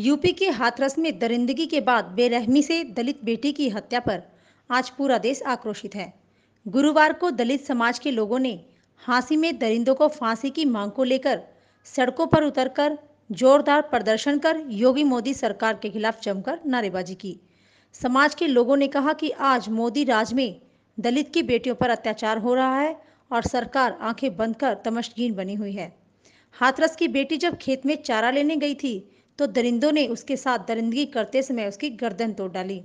UP के हाथरस में दरिंदगी के बाद बेरहमी से दलित बेटी की हत्या पर आज पूरा देश आक्रोशित है गुरुवार को दलित समाज के लोगों ने हांसी में दरिंदों को फांसी की मांग को लेकर सड़कों पर उतरकर जोरदार प्रदर्शन कर योगी मोदी सरकार के खिलाफ जमकर नारेबाजी की समाज के लोगों ने कहा कि आज मोदी राज में दलित की बेटियों पर अत्याचार हो रहा है और सरकार आंखें बंद कर तमशगीन बनी हुई है हाथरस की बेटी जब खेत में चारा लेने गई थी तो दरिंदों ने उसके साथ दरिंदगी करते समय उसकी गर्दन तोड़ डाली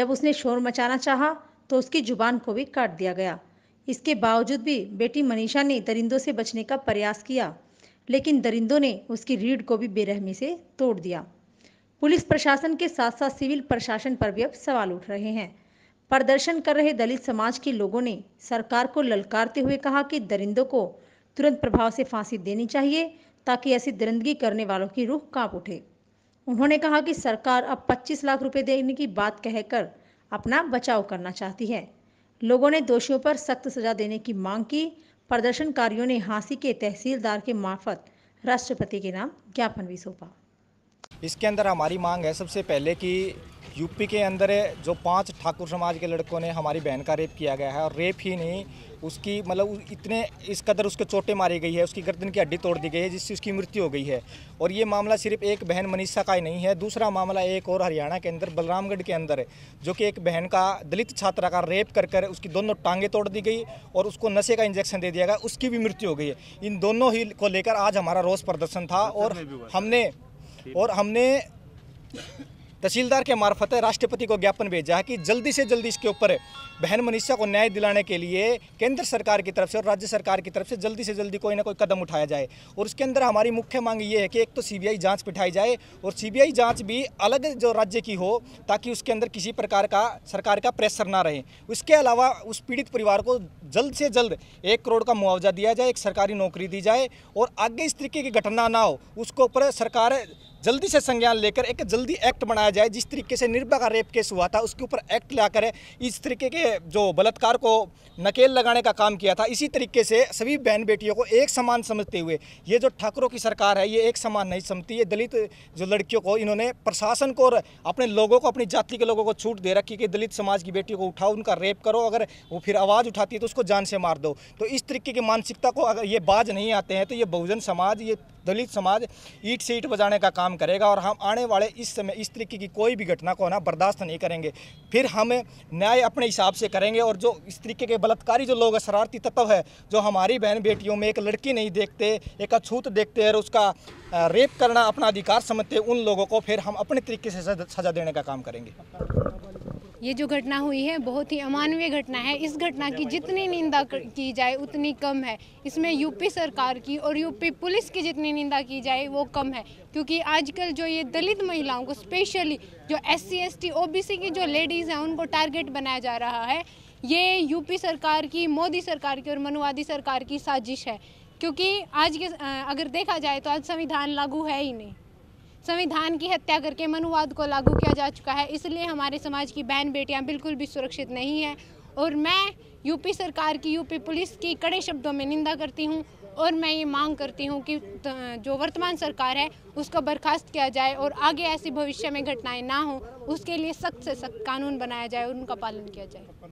जब उसने शोर मचाना चाहा तो उसकी जुबान को भी काट दिया गया इसके बावजूद भी बेटी मनीषा ने दरिंदों से बचने का प्रयास किया लेकिन दरिंदों ने उसकी रीढ़ को भी बेरहमी से तोड़ दिया पुलिस प्रशासन के साथ साथ सिविल प्रशासन पर भी अब सवाल उठ रहे हैं प्रदर्शन कर रहे दलित समाज के लोगों ने सरकार को ललकारते हुए कहा कि दरिंदों को तुरंत प्रभाव से फांसी देनी चाहिए ताकि ऐसी दरिंदगी करने वालों की रूह कांप उठे उन्होंने कहा कि सरकार अब 25 लाख रुपए देने की बात कहकर अपना बचाव करना चाहती है लोगों ने दोषियों पर सख्त सजा देने की मांग की प्रदर्शनकारियों ने हांसी के तहसीलदार के मार्फत राष्ट्रपति के नाम ज्ञापन भी सौंपा इसके अंदर हमारी मांग है सबसे पहले कि यूपी के अंदर जो पांच ठाकुर समाज के लड़कों ने हमारी बहन का रेप किया गया है और रेप ही नहीं उसकी मतलब इतने इस कदर उसके चोटें मारी गई है उसकी गर्दन की हड्डी तोड़ दी गई है जिससे उसकी मृत्यु हो गई है और ये मामला सिर्फ एक बहन मनीषा का ही नहीं है दूसरा मामला एक और हरियाणा के अंदर बलरामगढ़ के अंदर जो कि एक बहन का दलित छात्रा का रेप कर कर उसकी दोनों टांगें तोड़ दी गई और उसको नशे का इंजेक्शन दे दिया गया उसकी भी मृत्यु हो गई है इन दोनों ही को लेकर आज हमारा रोष प्रदर्शन था और हमने और हमने तहसीलदार के मार्फत राष्ट्रपति को ज्ञापन भेजा है कि जल्दी से जल्दी इसके ऊपर बहन मनीषा को न्याय दिलाने के लिए केंद्र सरकार की तरफ से और राज्य सरकार की तरफ से जल्दी से जल्दी कोई ना कोई कदम उठाया जाए और उसके अंदर हमारी मुख्य मांग ये है कि एक तो सीबीआई जांच बिठाई जाए और सीबीआई जांच भी अलग जो राज्य की हो ताकि उसके अंदर किसी प्रकार का सरकार का प्रेशर ना रहे उसके अलावा उस पीड़ित परिवार को जल्द से जल्द एक करोड़ का मुआवजा दिया जाए एक सरकारी नौकरी दी जाए और आगे इस तरीके की घटना ना हो उसके ऊपर सरकार जल्दी से संज्ञान लेकर एक जल्दी एक्ट बनाया जाए जिस तरीके से निर्भया का रेप केस हुआ था उसके ऊपर एक्ट लाकर इस तरीके के जो बलात्कार को नकेल लगाने का काम किया था इसी तरीके से सभी बहन बेटियों को एक समान समझते हुए ये जो ठाकरों की सरकार है ये एक समान नहीं समझती ये दलित जो लड़कियों को इन्होंने प्रशासन को और अपने लोगों को अपनी जाति के लोगों को छूट दे रखी कि दलित समाज की बेटियों को उठाओ उनका रेप करो अगर वो फिर आवाज़ उठाती है तो उसको जान से मार दो तो इस तरीके की मानसिकता को अगर ये बाज नहीं आते हैं तो ये बहुजन समाज ये दलित समाज ईट से ईट बजाने का काम करेगा और हम आने वाले इस समय इस तरीके की कोई भी घटना को ना बर्दाश्त नहीं करेंगे फिर हम न्याय अपने हिसाब से करेंगे और जो इस तरीके के बलात्कारी जो लोग शरारती तत्व है जो हमारी बहन बेटियों में एक लड़की नहीं देखते एक अछूत देखते और उसका रेप करना अपना अधिकार समझते उन लोगों को फिर हम अपने तरीके से सजा देने का काम करेंगे ये जो घटना हुई है बहुत ही अमानवीय घटना है इस घटना की जितनी निंदा की जाए उतनी कम है इसमें यूपी सरकार की और यूपी पुलिस की जितनी निंदा की जाए वो कम है क्योंकि आजकल जो ये दलित महिलाओं को स्पेशली जो S C S T O B C की जो लेडीज़ हैं उनको टारगेट बनाया जा रहा है ये यूपी सरकार की मोदी सरकार की और मनुवादी सरकार की साजिश है क्योंकि आज के अगर देखा जाए तो आज संविधान लागू है ही नहीं संविधान की हत्या करके मनुवाद को लागू किया जा चुका है इसलिए हमारे समाज की बहन बेटियां बिल्कुल भी सुरक्षित नहीं हैं और मैं यूपी सरकार की यूपी पुलिस की कड़े शब्दों में निंदा करती हूँ और मैं ये मांग करती हूँ कि जो वर्तमान सरकार है उसको बर्खास्त किया जाए और आगे ऐसी भविष्य में घटनाएं ना हो उसके लिए सख्त से सख्त कानून बनाया जाए और उनका पालन किया जाए